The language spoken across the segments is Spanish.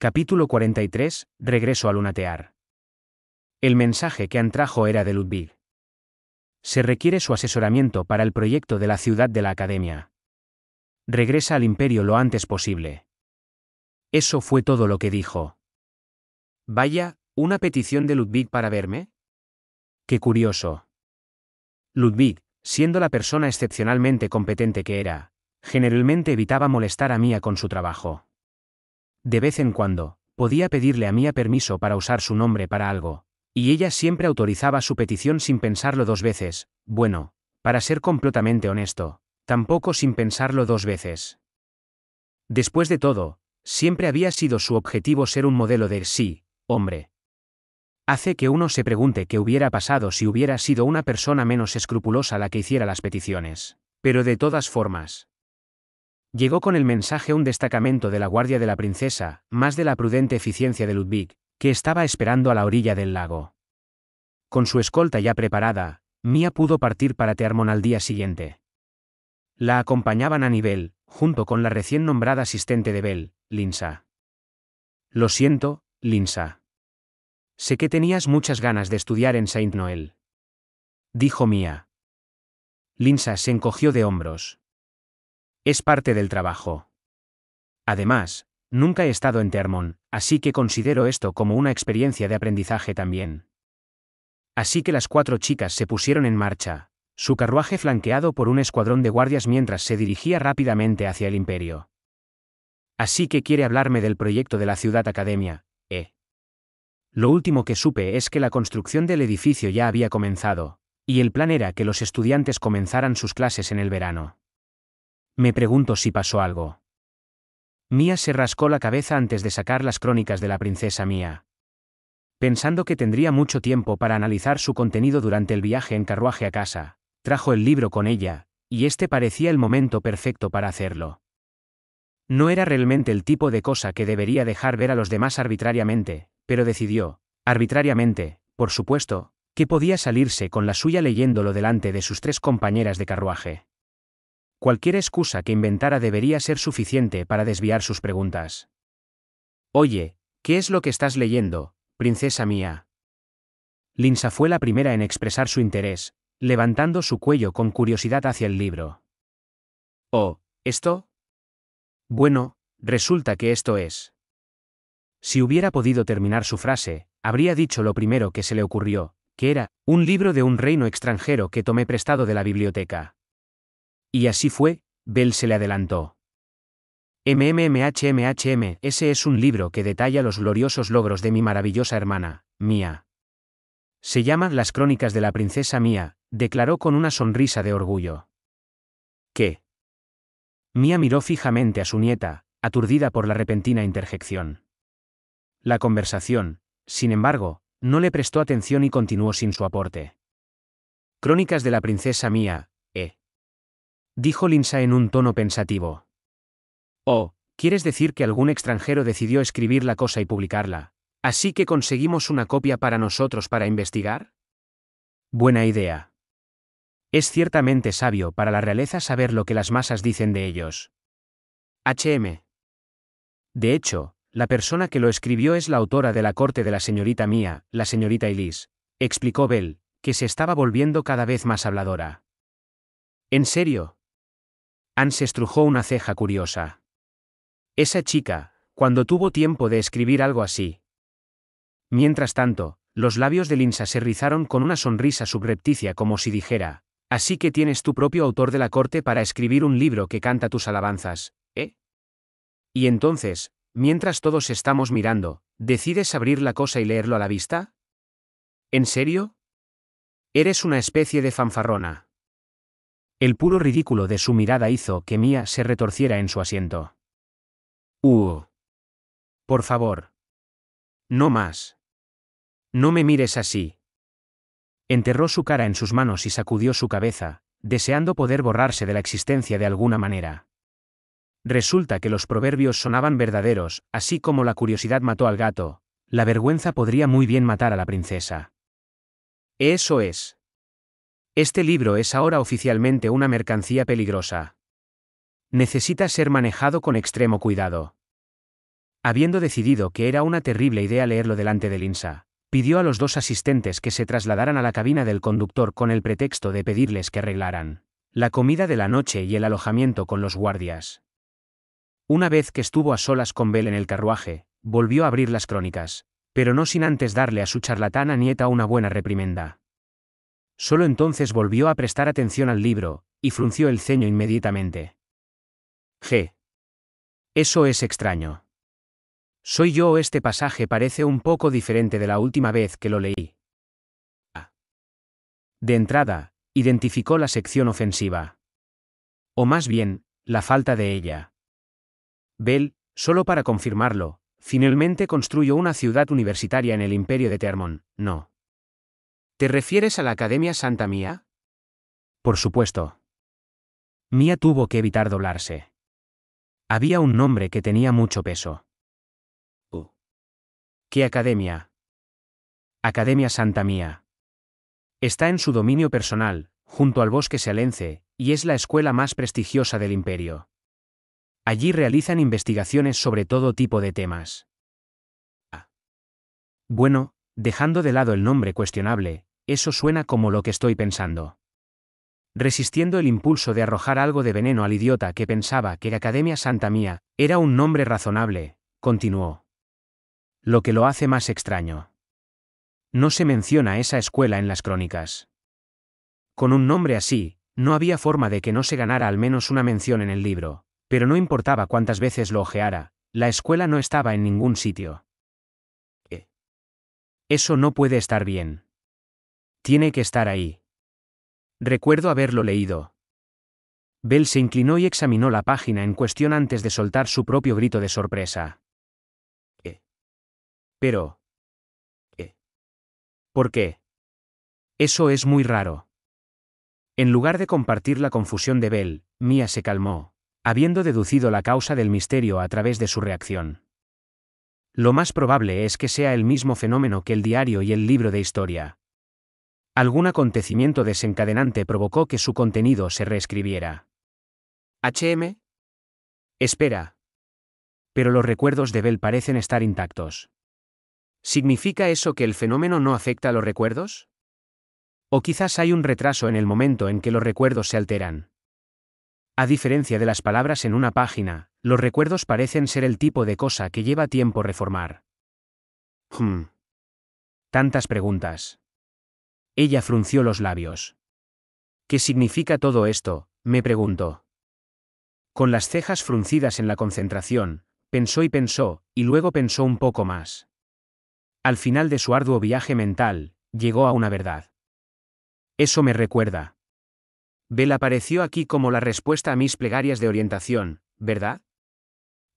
Capítulo 43. Regreso al lunatear. El mensaje que antrajo era de Ludwig. Se requiere su asesoramiento para el proyecto de la ciudad de la academia. Regresa al imperio lo antes posible. Eso fue todo lo que dijo. Vaya, ¿una petición de Ludwig para verme? Qué curioso. Ludwig, siendo la persona excepcionalmente competente que era, generalmente evitaba molestar a Mía con su trabajo. De vez en cuando, podía pedirle a Mía permiso para usar su nombre para algo, y ella siempre autorizaba su petición sin pensarlo dos veces, bueno, para ser completamente honesto, tampoco sin pensarlo dos veces. Después de todo, siempre había sido su objetivo ser un modelo de sí, hombre. Hace que uno se pregunte qué hubiera pasado si hubiera sido una persona menos escrupulosa la que hiciera las peticiones. Pero de todas formas, Llegó con el mensaje un destacamento de la Guardia de la Princesa, más de la prudente eficiencia de Ludwig, que estaba esperando a la orilla del lago. Con su escolta ya preparada, Mia pudo partir para Tearmón al día siguiente. La acompañaban a nivel, junto con la recién nombrada asistente de Bell, Linsa. Lo siento, Linsa. Sé que tenías muchas ganas de estudiar en Saint Noel. Dijo Mia. Linsa se encogió de hombros. Es parte del trabajo. Además, nunca he estado en Termón, así que considero esto como una experiencia de aprendizaje también. Así que las cuatro chicas se pusieron en marcha, su carruaje flanqueado por un escuadrón de guardias mientras se dirigía rápidamente hacia el imperio. Así que quiere hablarme del proyecto de la ciudad academia, ¿eh? Lo último que supe es que la construcción del edificio ya había comenzado, y el plan era que los estudiantes comenzaran sus clases en el verano. Me pregunto si pasó algo. Mía se rascó la cabeza antes de sacar las crónicas de la princesa Mía. Pensando que tendría mucho tiempo para analizar su contenido durante el viaje en carruaje a casa, trajo el libro con ella, y este parecía el momento perfecto para hacerlo. No era realmente el tipo de cosa que debería dejar ver a los demás arbitrariamente, pero decidió, arbitrariamente, por supuesto, que podía salirse con la suya leyéndolo delante de sus tres compañeras de carruaje cualquier excusa que inventara debería ser suficiente para desviar sus preguntas. Oye, ¿qué es lo que estás leyendo, princesa mía? Linsa fue la primera en expresar su interés, levantando su cuello con curiosidad hacia el libro. Oh, ¿esto? Bueno, resulta que esto es. Si hubiera podido terminar su frase, habría dicho lo primero que se le ocurrió, que era, un libro de un reino extranjero que tomé prestado de la biblioteca. Y así fue, Bell se le adelantó. MMMHMHM, ese es un libro que detalla los gloriosos logros de mi maravillosa hermana, Mía. Se llama Las Crónicas de la Princesa Mía, declaró con una sonrisa de orgullo. ¿Qué? Mía miró fijamente a su nieta, aturdida por la repentina interjección. La conversación, sin embargo, no le prestó atención y continuó sin su aporte. Crónicas de la Princesa Mía, dijo Linsa en un tono pensativo. Oh, ¿quieres decir que algún extranjero decidió escribir la cosa y publicarla? Así que conseguimos una copia para nosotros para investigar? Buena idea. Es ciertamente sabio para la realeza saber lo que las masas dicen de ellos. HM. De hecho, la persona que lo escribió es la autora de la corte de la señorita Mía, la señorita Elise, explicó Bell, que se estaba volviendo cada vez más habladora. ¿En serio? Anne se estrujó una ceja curiosa. Esa chica, cuando tuvo tiempo de escribir algo así. Mientras tanto, los labios de Linsa se rizaron con una sonrisa subrepticia como si dijera, Así que tienes tu propio autor de la corte para escribir un libro que canta tus alabanzas, ¿eh? Y entonces, mientras todos estamos mirando, ¿decides abrir la cosa y leerlo a la vista? ¿En serio? Eres una especie de fanfarrona. El puro ridículo de su mirada hizo que Mía se retorciera en su asiento. Uh. Por favor. No más. No me mires así. Enterró su cara en sus manos y sacudió su cabeza, deseando poder borrarse de la existencia de alguna manera. Resulta que los proverbios sonaban verdaderos, así como la curiosidad mató al gato, la vergüenza podría muy bien matar a la princesa. Eso es. Este libro es ahora oficialmente una mercancía peligrosa. Necesita ser manejado con extremo cuidado. Habiendo decidido que era una terrible idea leerlo delante del INSA, pidió a los dos asistentes que se trasladaran a la cabina del conductor con el pretexto de pedirles que arreglaran la comida de la noche y el alojamiento con los guardias. Una vez que estuvo a solas con Bell en el carruaje, volvió a abrir las crónicas, pero no sin antes darle a su charlatana nieta una buena reprimenda. Solo entonces volvió a prestar atención al libro, y frunció el ceño inmediatamente. G. Eso es extraño. Soy yo o este pasaje parece un poco diferente de la última vez que lo leí. De entrada, identificó la sección ofensiva. O más bien, la falta de ella. Bell, solo para confirmarlo, finalmente construyó una ciudad universitaria en el imperio de Termon, no. ¿Te refieres a la Academia Santa Mía? Por supuesto. Mía tuvo que evitar doblarse. Había un nombre que tenía mucho peso. Oh. ¿Qué academia? Academia Santa Mía. Está en su dominio personal, junto al bosque Salence, y es la escuela más prestigiosa del imperio. Allí realizan investigaciones sobre todo tipo de temas. Ah. Bueno, dejando de lado el nombre cuestionable, eso suena como lo que estoy pensando. Resistiendo el impulso de arrojar algo de veneno al idiota que pensaba que la Academia Santa Mía era un nombre razonable, continuó. Lo que lo hace más extraño. No se menciona esa escuela en las crónicas. Con un nombre así, no había forma de que no se ganara al menos una mención en el libro, pero no importaba cuántas veces lo ojeara, la escuela no estaba en ningún sitio. Eh. Eso no puede estar bien. Tiene que estar ahí. Recuerdo haberlo leído. Bell se inclinó y examinó la página en cuestión antes de soltar su propio grito de sorpresa. ¿Qué? Eh. Pero... ¿Qué? Eh. ¿Por qué? Eso es muy raro. En lugar de compartir la confusión de Bell, Mia se calmó, habiendo deducido la causa del misterio a través de su reacción. Lo más probable es que sea el mismo fenómeno que el diario y el libro de historia, algún acontecimiento desencadenante provocó que su contenido se reescribiera. HM. Espera. Pero los recuerdos de Bell parecen estar intactos. ¿Significa eso que el fenómeno no afecta a los recuerdos? O quizás hay un retraso en el momento en que los recuerdos se alteran. A diferencia de las palabras en una página, los recuerdos parecen ser el tipo de cosa que lleva tiempo reformar. Hmm. Tantas preguntas. Ella frunció los labios. ¿Qué significa todo esto? me preguntó. Con las cejas fruncidas en la concentración, pensó y pensó, y luego pensó un poco más. Al final de su arduo viaje mental, llegó a una verdad. Eso me recuerda. Bel apareció aquí como la respuesta a mis plegarias de orientación, ¿verdad?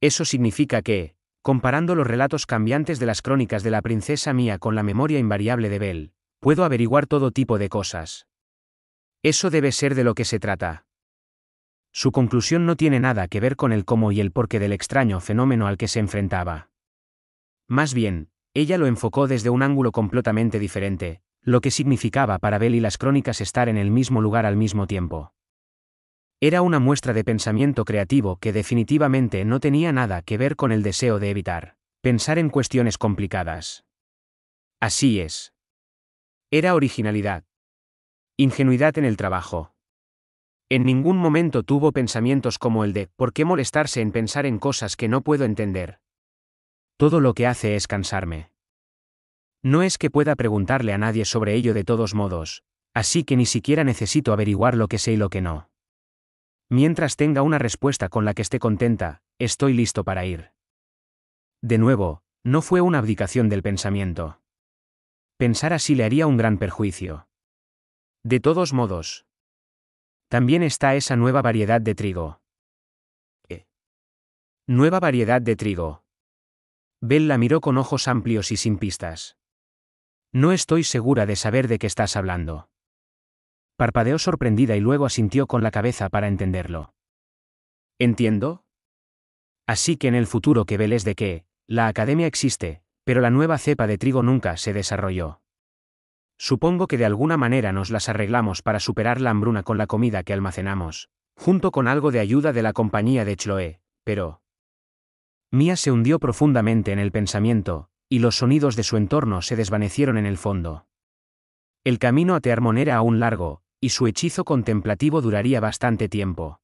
Eso significa que, comparando los relatos cambiantes de las crónicas de la princesa mía con la memoria invariable de Bell, puedo averiguar todo tipo de cosas. Eso debe ser de lo que se trata. Su conclusión no tiene nada que ver con el cómo y el porqué del extraño fenómeno al que se enfrentaba. Más bien, ella lo enfocó desde un ángulo completamente diferente, lo que significaba para Bell y las crónicas estar en el mismo lugar al mismo tiempo. Era una muestra de pensamiento creativo que definitivamente no tenía nada que ver con el deseo de evitar, pensar en cuestiones complicadas. Así es. Era originalidad. Ingenuidad en el trabajo. En ningún momento tuvo pensamientos como el de, ¿por qué molestarse en pensar en cosas que no puedo entender? Todo lo que hace es cansarme. No es que pueda preguntarle a nadie sobre ello de todos modos, así que ni siquiera necesito averiguar lo que sé y lo que no. Mientras tenga una respuesta con la que esté contenta, estoy listo para ir. De nuevo, no fue una abdicación del pensamiento. Pensar así le haría un gran perjuicio. De todos modos. También está esa nueva variedad de trigo. E. Nueva variedad de trigo. Bell la miró con ojos amplios y sin pistas. No estoy segura de saber de qué estás hablando. Parpadeó sorprendida y luego asintió con la cabeza para entenderlo. ¿Entiendo? Así que en el futuro que veles de qué, la academia existe, pero la nueva cepa de trigo nunca se desarrolló. Supongo que de alguna manera nos las arreglamos para superar la hambruna con la comida que almacenamos, junto con algo de ayuda de la compañía de Chloe, pero... Mía se hundió profundamente en el pensamiento, y los sonidos de su entorno se desvanecieron en el fondo. El camino a Tearmon era aún largo, y su hechizo contemplativo duraría bastante tiempo.